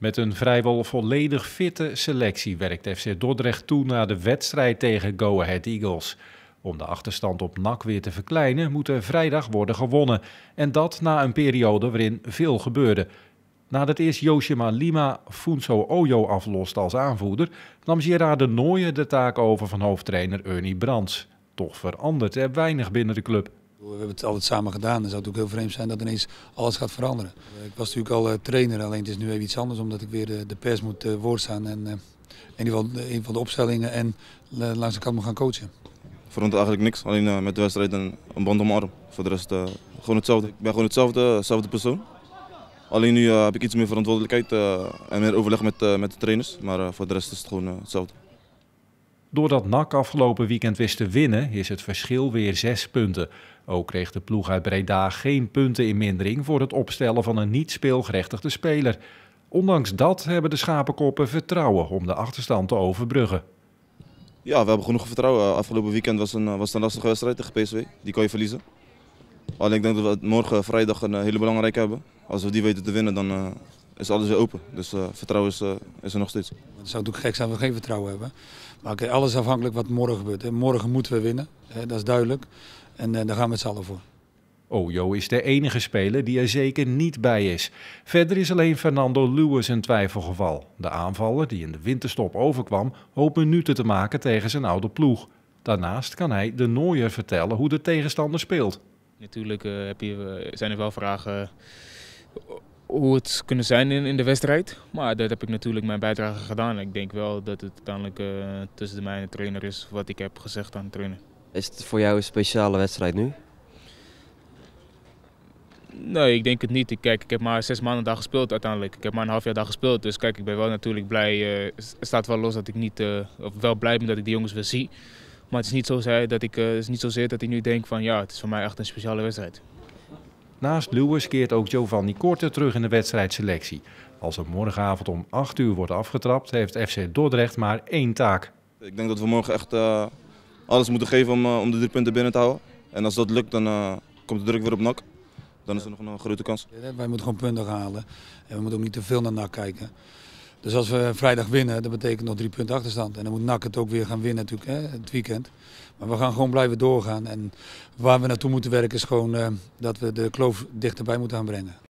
Met een vrijwel volledig fitte selectie werkt FC Dordrecht toe naar de wedstrijd tegen Go Ahead Eagles. Om de achterstand op NAC weer te verkleinen moet er vrijdag worden gewonnen. En dat na een periode waarin veel gebeurde. Nadat eerst Yoshima Lima Funso Oyo aflost als aanvoerder, nam Gerard de Nooijen de taak over van hoofdtrainer Ernie Brands. Toch verandert er weinig binnen de club. We hebben het altijd samen gedaan. Dan zou het ook heel vreemd zijn dat ineens alles gaat veranderen. Eh, ik was natuurlijk al eh, trainer, alleen het is nu even iets anders omdat ik weer eh, de pers moet woordstaan En in ieder geval een van de opstellingen en langs de kant moet gaan coachen. Voor ons eigenlijk niks, alleen met de wedstrijd een, een band om arm. Voor de rest gewoon hetzelfde. Ik ben gewoon hetzelfde, dezelfde persoon. Alleen nu heb ik iets meer verantwoordelijkheid en meer overleg met de trainers. Maar voor de rest is het gewoon hetzelfde. Doordat NAC afgelopen weekend wist te winnen, is het verschil weer zes punten. Ook kreeg de ploeg uit Breda geen punten in mindering voor het opstellen van een niet speelgerechtigde speler. Ondanks dat hebben de schapenkoppen vertrouwen om de achterstand te overbruggen. Ja, we hebben genoeg vertrouwen. Afgelopen weekend was een, was een lastige wedstrijd tegen PSV. Die kon je verliezen. Alleen ik denk dat we morgen vrijdag een eh, hele belangrijke hebben. Als we die weten te winnen, dan, eh, is alles weer open. Dus eh, vertrouwen is, eh, is, er nog steeds. Het zou natuurlijk gek zijn als we geen vertrouwen hebben. Maar okay, alles afhankelijk wat morgen gebeurt. Hè. Morgen moeten we winnen, hè, dat is duidelijk. En eh, daar gaan we het z'n allen voor. Ojo oh, is de enige speler die er zeker niet bij is. Verder is alleen Fernando Lewis een twijfelgeval. De aanvaller, die in de winterstop overkwam, hoopt minuten te maken tegen zijn oude ploeg. Daarnaast kan hij de Nooier vertellen hoe de tegenstander speelt. Natuurlijk heb je, zijn er wel vragen hoe het kunnen zijn in, in de wedstrijd. Maar dat heb ik natuurlijk mijn bijdrage gedaan. Ik denk wel dat het uiteindelijk uh, tussen mij en de trainer is wat ik heb gezegd aan de trainer. Is het voor jou een speciale wedstrijd nu? Nee, ik denk het niet. Ik, kijk, ik heb maar zes maanden daar gespeeld uiteindelijk. Ik heb maar een half jaar daar gespeeld. Dus kijk, ik ben wel natuurlijk blij. Eh, het staat wel los dat ik niet, eh, of wel blij ben dat ik die jongens weer zie. Maar het is niet, zozeer dat ik, het is niet zozeer dat ik nu denk van ja, het is voor mij echt een speciale wedstrijd. Naast Lewis keert ook Giovanni Korte terug in de wedstrijdselectie. Als er morgenavond om 8 uur wordt afgetrapt, heeft FC Dordrecht maar één taak. Ik denk dat we morgen echt eh, alles moeten geven om, eh, om de drie punten binnen te houden. En als dat lukt, dan eh, komt de druk weer op NAC. Dan is er nog een grote kans. Wij moeten gewoon punten halen. En we moeten ook niet te veel naar NAC kijken. Dus als we vrijdag winnen, dat betekent nog drie punten achterstand. En dan moet NAC het ook weer gaan winnen natuurlijk, hè, het weekend. Maar we gaan gewoon blijven doorgaan. En waar we naartoe moeten werken is gewoon eh, dat we de kloof dichterbij moeten aanbrengen.